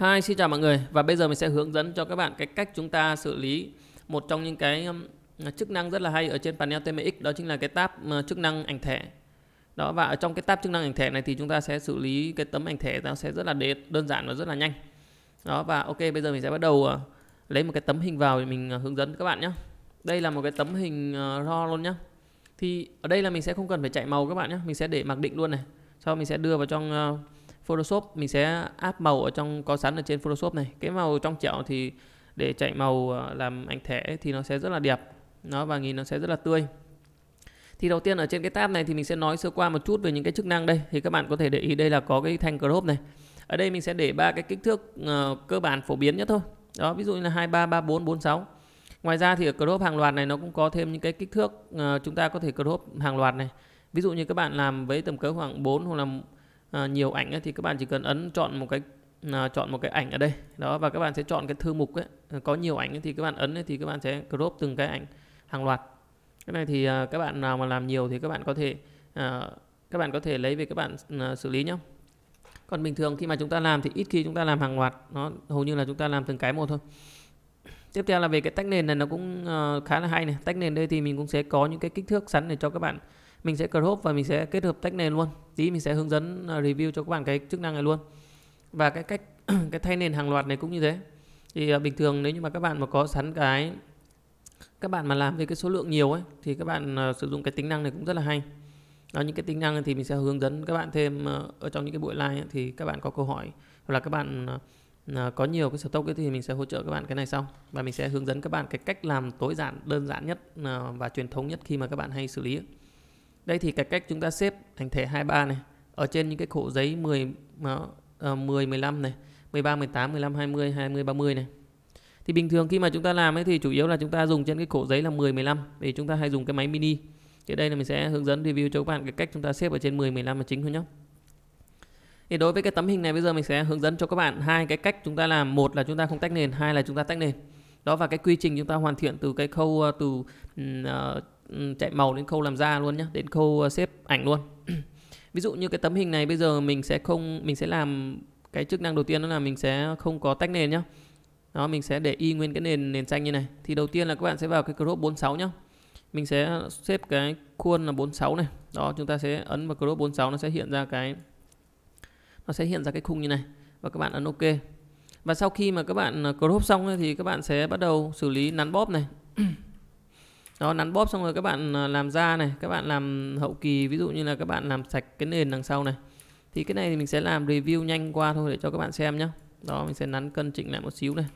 Hi, xin chào mọi người và bây giờ mình sẽ hướng dẫn cho các bạn cái cách chúng ta xử lý một trong những cái um, chức năng rất là hay ở trên panel TMX đó chính là cái tab ờ, chức năng ảnh thẻ. Đó và ở trong cái tab chức năng ảnh thẻ này thì chúng ta sẽ xử lý cái tấm ảnh thẻ nó sẽ rất là đơn giản và rất là nhanh. Đó và ok bây giờ mình sẽ bắt đầu ờ, lấy một cái tấm hình vào để mình ờ, hướng dẫn các bạn nhé. Đây là một cái tấm hình raw luôn nhé. Thì ở đây là mình sẽ không cần phải chạy màu các bạn nhé, mình sẽ để mặc định luôn này. Sau mình sẽ đưa vào trong Photoshop mình sẽ áp màu ở trong có sẵn ở trên Photoshop này cái màu trong chảo thì để chạy màu ờ, làm ảnh thẻ thì nó sẽ rất là đẹp nó và nhìn nó sẽ rất là tươi thì đầu tiên ở trên cái tab này thì mình sẽ nói sơ qua một chút về những cái chức năng đây thì các bạn có thể để ý đây là có cái thanh crop này ở đây mình sẽ để ba cái kích thước ờ, cơ bản phổ biến nhất thôi đó ví dụ như là 23 34 46 ngoài ra thì ở crop hàng loạt này nó cũng có thêm những cái kích thước ờ, chúng ta có thể crop hàng loạt này ví dụ như các bạn làm với tầm cỡ khoảng 4 hoặc là Ờ, nhiều ảnh thì các bạn chỉ cần ấn chọn một cái à, chọn một cái ảnh ở đây đó và các bạn sẽ chọn cái thư mục ấy. Ờ, có nhiều ảnh thì các bạn ấn thì các bạn sẽ crop từng cái ảnh hàng loạt cái này thì à, các bạn nào mà làm nhiều thì các bạn có thể à, các bạn có thể lấy về các bạn xử lý nhé còn bình thường khi mà chúng ta làm thì ít khi chúng ta làm hàng loạt nó hầu như là chúng ta làm từng cái một thôi tiếp theo là về cái tách nền này nó cũng ờ, khá là hay này tách nền đây thì mình cũng sẽ có những cái kích thước sẵn để cho các bạn mình sẽ crop và mình sẽ kết hợp text nền luôn tí mình sẽ hướng dẫn à, review cho các bạn cái chức năng này luôn và cái cách cái thay nền hàng loạt này cũng như thế thì uh, bình thường nếu như mà các bạn mà có sẵn cái các bạn mà làm với cái số lượng nhiều ấy thì các bạn uh, sử dụng cái tính năng này cũng rất là hay đó những cái tính năng thì mình sẽ hướng dẫn các bạn thêm uh, ở trong những cái buổi live ấy, thì các bạn có câu hỏi hoặc là các bạn uh, có nhiều cái sở tốc ấy, thì mình sẽ hỗ trợ các bạn cái này sau và mình sẽ hướng dẫn các bạn cái cách làm tối giản đơn giản nhất uh, và truyền thống nhất khi mà các bạn hay xử lý ấy. Đây thì cái cách chúng ta xếp thành thể 23 này ở trên những cái khổ giấy 10 10 15 này, 13 18 15 20 20 30 này. Thì bình thường khi mà chúng ta làm ấy thì chủ yếu là chúng ta dùng trên cái khổ giấy là 10 15 vì chúng ta hay dùng cái máy mini. Thì đây là mình sẽ hướng dẫn review cho các bạn cái cách chúng ta xếp ở trên 10 15 là chính thôi nhé. Thì đối với cái tấm hình này bây giờ mình sẽ hướng dẫn cho các bạn hai cái cách chúng ta làm, một là chúng ta không tách nền, hai là chúng ta tách nền đó và cái quy trình chúng ta hoàn thiện từ cái khâu ờ, từ uh, chạy màu đến khâu làm da luôn nhé đến khâu ờ, xếp ảnh luôn ví dụ như cái tấm hình này bây giờ mình sẽ không mình sẽ làm cái chức năng đầu tiên đó là mình sẽ không có tách nền nhé. đó mình sẽ để y nguyên cái nền nền xanh như này thì đầu tiên là các bạn sẽ vào cái crop 46 nhá mình sẽ xếp cái khuôn là 46 này đó chúng ta sẽ ấn vào crop 46 nó sẽ hiện ra cái nó sẽ hiện ra cái khung như này và các bạn ấn ok và sau khi mà các bạn à, crop xong thì các bạn sẽ bắt đầu xử lý nắn bóp này đó nắn bóp xong rồi các bạn à, làm da này các bạn làm hậu kỳ ví dụ như là các bạn làm sạch cái nền đằng sau này thì cái này thì mình sẽ làm review nhanh qua thôi để cho các bạn xem nhé đó mình sẽ nắn cân chỉnh lại một xíu này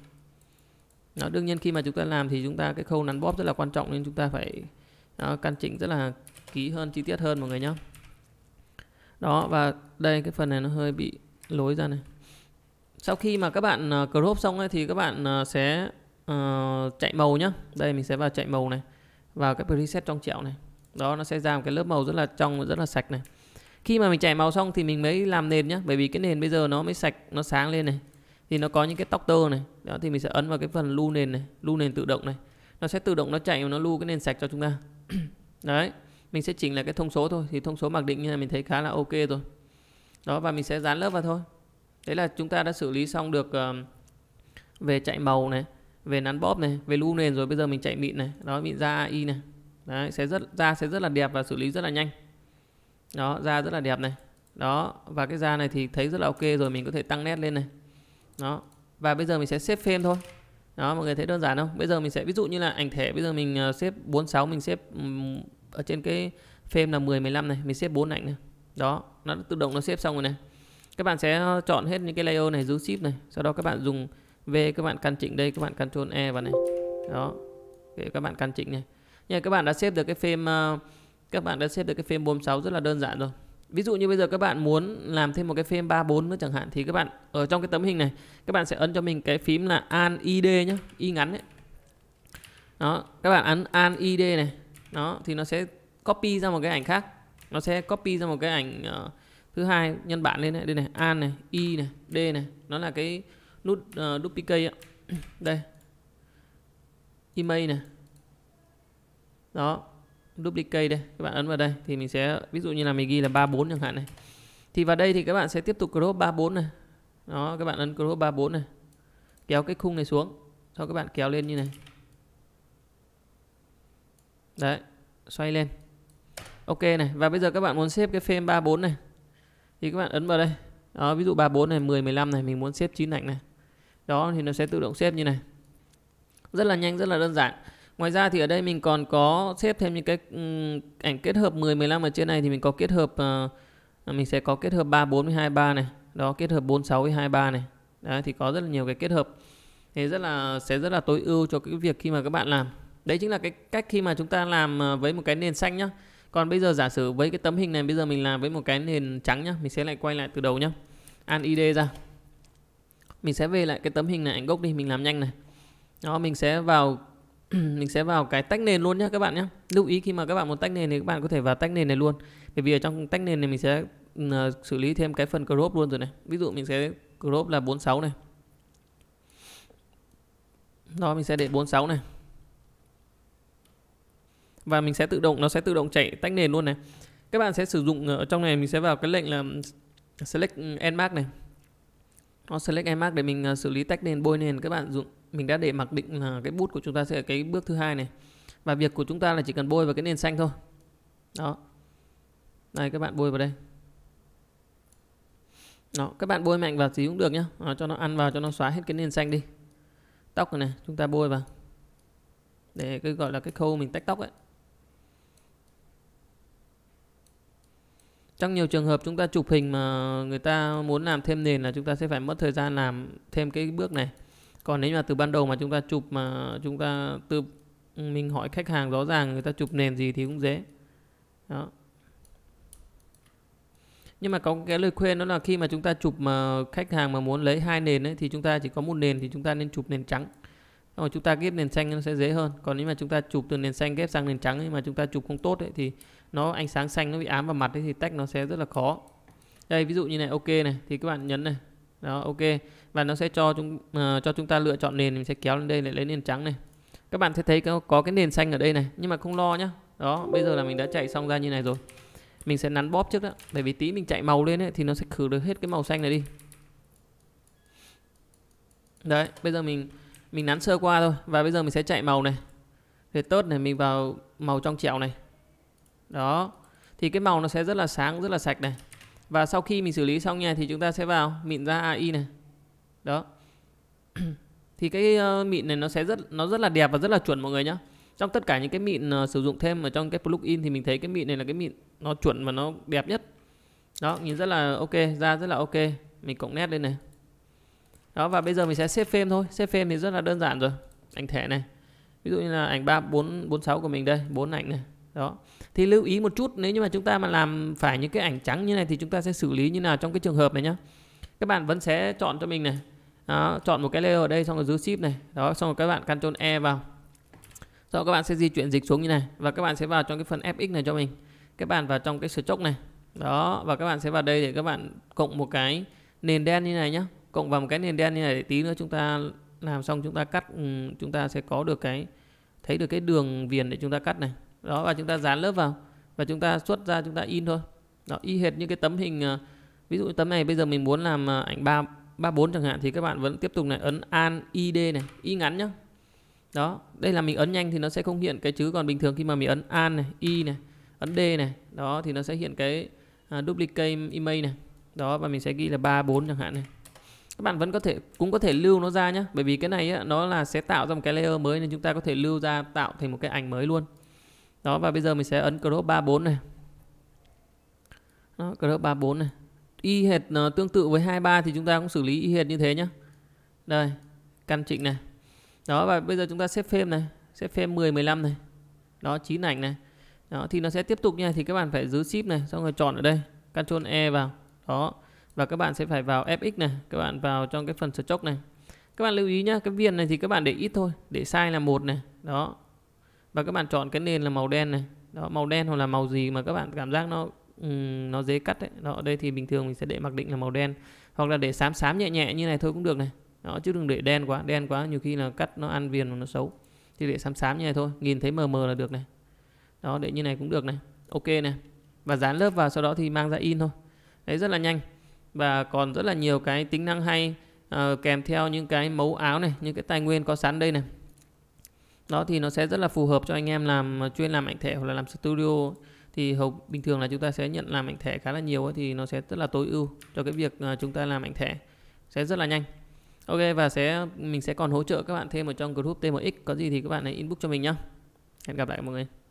đó, đương nhiên khi mà chúng ta làm thì chúng ta cái khâu nắn bóp rất là quan trọng nên chúng ta phải đó, căn chỉnh rất là kỹ hơn chi tiết hơn mọi người nhé đó và đây cái phần này nó hơi bị lối ra này sau khi mà các bạn ờ, crop xong ấy, thì các bạn ờ, sẽ uh, chạy màu nhá đây mình sẽ vào chạy màu này vào cái preset trong trẻo này đó nó sẽ ra một cái lớp màu rất là trong rất là sạch này khi mà mình chạy màu xong thì mình mới làm nền nhá bởi vì cái nền bây giờ nó mới sạch nó sáng lên này thì nó có những cái tóc tơ này đó thì mình sẽ ấn vào cái phần lưu nền này lưu nền tự động này nó sẽ tự động nó chạy và nó lưu cái nền sạch cho chúng ta đấy mình sẽ chỉnh là cái thông số thôi thì thông số mặc định như này mình thấy khá là ok rồi đó và mình sẽ dán lớp vào thôi đấy là chúng ta đã xử lý xong được về chạy màu này về nắn bóp này về lưu nền rồi bây giờ mình chạy mịn này đó mịn da AI này đấy sẽ rất da sẽ rất là đẹp và xử lý rất là nhanh đó da rất là đẹp này đó và cái da này thì thấy rất là ok rồi mình có thể tăng nét lên này đó và bây giờ mình sẽ xếp frame thôi đó mọi người thấy đơn giản không bây giờ mình sẽ ví dụ như là ảnh thẻ bây giờ mình ờ, xếp 46 mình xếp ở trên cái frame là 10 15 này mình xếp 4 ảnh này đó nó tự động nó xếp xong rồi này các bạn sẽ chọn hết những cái layer này dưới ship này sau đó các bạn dùng V các bạn căn chỉnh đây các bạn Ctrl E vào này đó để các bạn căn chỉnh này nha, các bạn đã xếp được cái frame các bạn đã xếp được cái frame 46 rất là đơn giản rồi ví dụ như bây giờ các bạn muốn làm thêm một cái frame 34 nữa chẳng hạn thì các bạn ở trong cái tấm hình này các bạn sẽ ấn cho mình cái phím là an id nhé y ngắn ấy, đó các bạn ấn an id này nó thì nó sẽ copy ra một cái ảnh khác nó sẽ copy ra một cái ảnh uh, thứ hai nhân bản lên này, đây này an này y này d này nó là cái nút uh, duplicate ạ đây email này đó duplicate đây các bạn ấn vào đây thì mình sẽ ví dụ như là mình ghi là 34 chẳng hạn này thì vào đây thì các bạn sẽ tiếp tục crop 34 này đó các bạn ấn crop 34 này kéo cái khung này xuống sau các bạn kéo lên như này đấy xoay lên ok này và bây giờ các bạn muốn xếp cái frame 34 này thì các bạn ấn vào đây đó, ví dụ 34 này 10 15 này mình muốn xếp chín ảnh này đó thì nó sẽ tự động xếp như này rất là nhanh rất là đơn giản ngoài ra thì ở đây mình còn có xếp thêm những cái ảnh kết hợp 10 15 ở trên này thì mình có kết hợp ờ, à, mình sẽ có kết hợp 34 với 23 này đó kết hợp 46 với 23 này đấy thì có rất là nhiều cái kết hợp thì rất là sẽ rất là tối ưu cho cái việc khi mà các bạn làm đấy chính là cái cách khi mà chúng ta làm ờ, với một cái nền xanh nhá còn bây giờ giả sử với cái tấm hình này bây giờ mình làm với một cái nền trắng nhá mình sẽ lại quay lại từ đầu nhá an id ra mình sẽ về lại cái tấm hình này ảnh gốc đi mình làm nhanh này đó mình sẽ vào mình sẽ vào cái tách nền luôn nhá các bạn nhá, lưu ý khi mà các bạn muốn tách nền thì các bạn có thể vào tách nền này luôn bởi vì ở trong tách nền này mình sẽ ờ, xử lý thêm cái phần crop luôn rồi này ví dụ mình sẽ crop là 46 này đó mình sẽ để 46 này và mình sẽ tự động nó sẽ tự động chạy tách nền luôn này các bạn sẽ sử dụng ờ, ở trong này mình sẽ vào cái lệnh là select nmark này nó select nmark để mình ờ, xử lý tách nền bôi nền các bạn dùng mình đã để mặc định là cái bút của chúng ta sẽ ở cái bước thứ hai này và việc của chúng ta là chỉ cần bôi vào cái nền xanh thôi đó này các bạn bôi vào đây đó các bạn bôi mạnh vào thì cũng được nhá đó, cho nó ăn vào cho nó xóa hết cái nền xanh đi tóc này chúng ta bôi vào để cái gọi là cái khâu mình tách tóc ấy trong nhiều trường hợp chúng ta chụp hình mà người ta muốn làm thêm nền là chúng ta sẽ phải mất thời gian làm thêm cái bước này còn nếu mà từ ban đầu mà chúng ta chụp mà chúng ta từ mình hỏi khách hàng rõ ràng người ta chụp nền gì thì cũng dễ đó nhưng mà có cái lời khuyên đó là khi mà chúng ta chụp mà khách hàng mà muốn lấy hai nền ấy, thì chúng ta chỉ có một nền thì chúng ta nên chụp nền trắng rồi chúng ta ghép nền xanh nó sẽ dễ hơn còn nếu mà chúng ta chụp từ nền xanh ghép sang nền trắng ấy, mà chúng ta chụp không tốt ấy, thì nó ánh sáng xanh nó bị ám vào mặt ấy, thì tách nó sẽ rất là khó đây ví dụ như này ok này thì các bạn nhấn này đó ok và nó sẽ cho chúng uh, cho chúng ta lựa chọn nền mình sẽ kéo lên đây lại lấy nền trắng này các bạn sẽ thấy có, có cái nền xanh ở đây này nhưng mà không lo nhá đó bây giờ là mình đã chạy xong ra như này rồi mình sẽ nắn bóp trước đó bởi vì tí mình chạy màu lên ấy, thì nó sẽ khử được hết cái màu xanh này đi đấy bây giờ mình mình nắn sơ qua thôi và bây giờ mình sẽ chạy màu này thì tốt này mình vào màu trong trẻo này đó thì cái màu nó sẽ rất là sáng rất là sạch này và sau khi mình xử lý xong nha thì chúng ta sẽ vào mịn ra AI này đó thì cái ờ, mịn này nó sẽ rất nó rất là đẹp và rất là chuẩn mọi người nhá trong tất cả những cái mịn ờ, sử dụng thêm ở trong cái plugin thì mình thấy cái mịn này là cái mịn nó chuẩn và nó đẹp nhất đó nhìn rất là ok da rất là ok mình cộng nét lên này đó và bây giờ mình sẽ xếp phim thôi xếp phim thì rất là đơn giản rồi ảnh thẻ này ví dụ như là ảnh ba bốn bốn sáu của mình đây bốn ảnh này đó thì lưu ý một chút nếu như mà chúng ta mà làm phải những cái ảnh trắng như này thì chúng ta sẽ xử lý như nào trong cái trường hợp này nhá các bạn vẫn sẽ chọn cho mình này đó, chọn một cái layer ở đây xong rồi giữ shift này đó xong rồi các bạn Ctrl E vào sau các bạn sẽ di chuyển dịch xuống như này và các bạn sẽ vào trong cái phần fx này cho mình các bạn vào trong cái stroke này đó và các bạn sẽ vào đây để các bạn cộng một cái nền đen như này nhá cộng vào một cái nền đen như này để tí nữa chúng ta làm xong chúng ta cắt chúng ta sẽ có được cái thấy được cái đường viền để chúng ta cắt này đó và chúng ta dán lớp vào và chúng ta xuất ra chúng ta in thôi đó y hệt như cái tấm hình ờ, ví dụ tấm này bây giờ mình muốn làm ờ, ảnh ba ba bốn chẳng hạn thì các bạn vẫn tiếp tục này ấn an id này y ngắn nhá đó đây là mình ấn nhanh thì nó sẽ không hiện cái chữ còn bình thường khi mà mình ấn an này y này ấn d này đó thì nó sẽ hiện cái ờ, duplicate image này đó và mình sẽ ghi là ba bốn chẳng hạn này các bạn vẫn có thể cũng có thể lưu nó ra nhá bởi vì cái này á, nó là sẽ tạo ra một cái layer mới nên chúng ta có thể lưu ra tạo thành một cái ảnh mới luôn đó và bây giờ mình sẽ ấn crop 34 này đó, crop 34 này y hệt uh, tương tự với 23 thì chúng ta cũng xử lý y hệt như thế nhá, đây căn chỉnh này đó và bây giờ chúng ta xếp phim này xếp phim 10 15 này đó chín ảnh này đó thì nó sẽ tiếp tục nha thì các bạn phải giữ ship này xong rồi chọn ở đây Ctrl E vào đó và các bạn sẽ phải vào FX này các bạn vào trong cái phần stroke này các bạn lưu ý nhá cái viền này thì các bạn để ít thôi để size là một này đó và các bạn chọn cái nền là màu đen này đó màu đen hoặc là màu gì mà các bạn cảm giác nó um, nó dễ cắt đấy đó đây thì bình thường mình sẽ để mặc định là màu đen hoặc là để xám xám nhẹ nhẹ như này thôi cũng được này đó chứ đừng để đen quá đen quá nhiều khi là cắt nó ăn viền nó xấu thì để xám xám như này thôi nhìn thấy mờ mờ là được này đó để như này cũng được này ok này và dán lớp vào sau đó thì mang ra in thôi đấy rất là nhanh và còn rất là nhiều cái tính năng hay uh, kèm theo những cái mẫu áo này những cái tài nguyên có sẵn đây này đó thì nó sẽ rất là phù hợp cho anh em làm ờ, chuyên làm ảnh thẻ hoặc là làm studio thì hầu bình thường là chúng ta sẽ nhận làm ảnh thẻ khá là nhiều ấy, thì nó sẽ rất là tối ưu cho cái việc ờ, chúng ta làm ảnh thẻ sẽ rất là nhanh ok và sẽ mình sẽ còn hỗ trợ các bạn thêm ở trong group TMX có gì thì các bạn hãy inbox cho mình nhá hẹn gặp lại mọi người